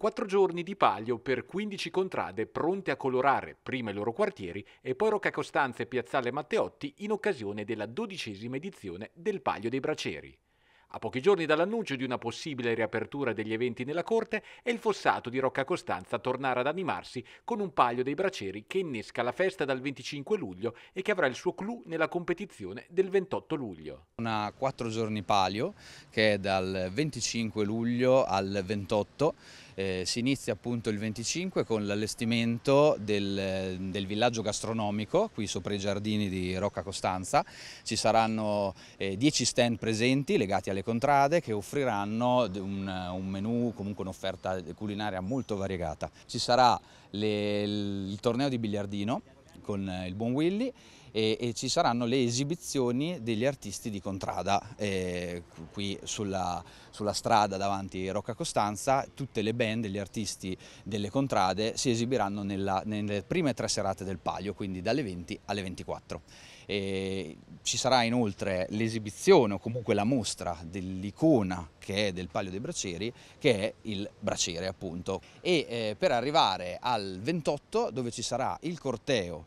Quattro giorni di palio per 15 contrade pronte a colorare prima i loro quartieri e poi Rocca Costanza e Piazzale Matteotti in occasione della dodicesima edizione del Palio dei Braceri. A pochi giorni dall'annuncio di una possibile riapertura degli eventi nella corte, è il fossato di Rocca Costanza a tornare ad animarsi con un paio dei braceri che innesca la festa dal 25 luglio e che avrà il suo clou nella competizione del 28 luglio. Una quattro giorni palio che è dal 25 luglio al 28 eh, si inizia appunto il 25 con l'allestimento del, del, villaggio gastronomico qui sopra i giardini di Rocca Costanza. Ci saranno 10 eh, stand presenti legati alle le contrade che offriranno un, un menù, comunque un'offerta culinaria molto variegata. Ci sarà le, il torneo di biliardino con il buon Willy e, e ci saranno le esibizioni degli artisti di Contrada eh, qui sulla, sulla, strada davanti a Rocca Costanza, tutte le band, gli artisti delle Contrade si esibiranno nella, nelle prime tre serate del palio, quindi dalle 20 alle 24. E ci sarà inoltre l'esibizione o comunque la mostra dell'icona che è del Palio dei Braceri che è il Braciere appunto. E eh, per arrivare al 28 dove ci sarà il corteo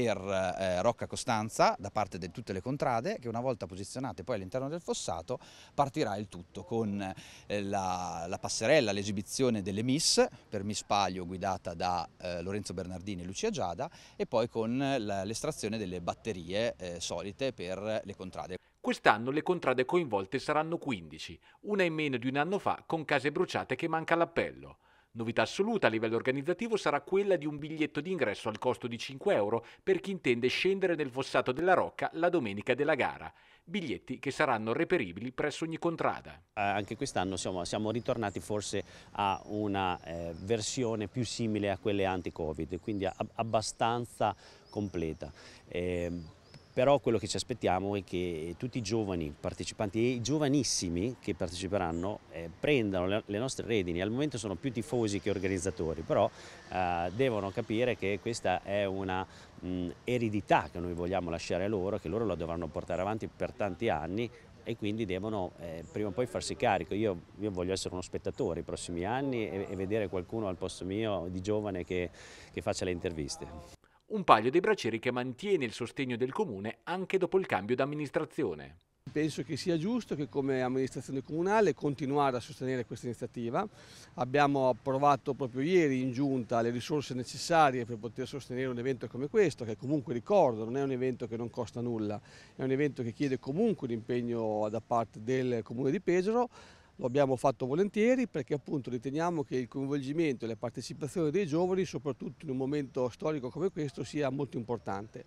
per eh, Rocca Costanza da parte di tutte le contrade che una volta posizionate poi all'interno del fossato partirà il tutto con eh, la, la, passerella, l'esibizione delle Miss per Miss Palio guidata da eh, Lorenzo Bernardini e Lucia Giada e poi con l'estrazione delle batterie eh, solite per le contrade. Quest'anno le contrade coinvolte saranno 15, una in meno di un anno fa con case bruciate che manca l'appello. Novità assoluta a livello organizzativo sarà quella di un biglietto d'ingresso al costo di 5 euro per chi intende scendere nel fossato della Rocca la domenica della gara. Biglietti che saranno reperibili presso ogni contrada. Eh, anche quest'anno siamo, siamo, ritornati forse a una eh, versione più simile a quelle anti-Covid, quindi a, abbastanza completa. Eh, però quello che ci aspettiamo è che tutti i giovani partecipanti e i giovanissimi che parteciperanno eh, prendano le, le, nostre redini, al momento sono più tifosi che organizzatori, però eh, devono capire che questa è una mh, eredità che noi vogliamo lasciare loro, che loro la dovranno portare avanti per tanti anni e quindi devono eh, prima o poi farsi carico. Io, io, voglio essere uno spettatore i prossimi anni e, e vedere qualcuno al posto mio di giovane che, che faccia le interviste un paio dei bracieri che mantiene il sostegno del comune anche dopo il cambio d'amministrazione. Penso che sia giusto che come amministrazione comunale continuare a sostenere questa iniziativa. Abbiamo approvato proprio ieri in giunta le risorse necessarie per poter sostenere un evento come questo, che comunque ricordo non è un evento che non costa nulla, è un evento che chiede comunque un impegno da parte del comune di Pesaro lo abbiamo fatto volentieri perché appunto riteniamo che il coinvolgimento e la partecipazione dei giovani, soprattutto in un momento storico come questo, sia molto importante.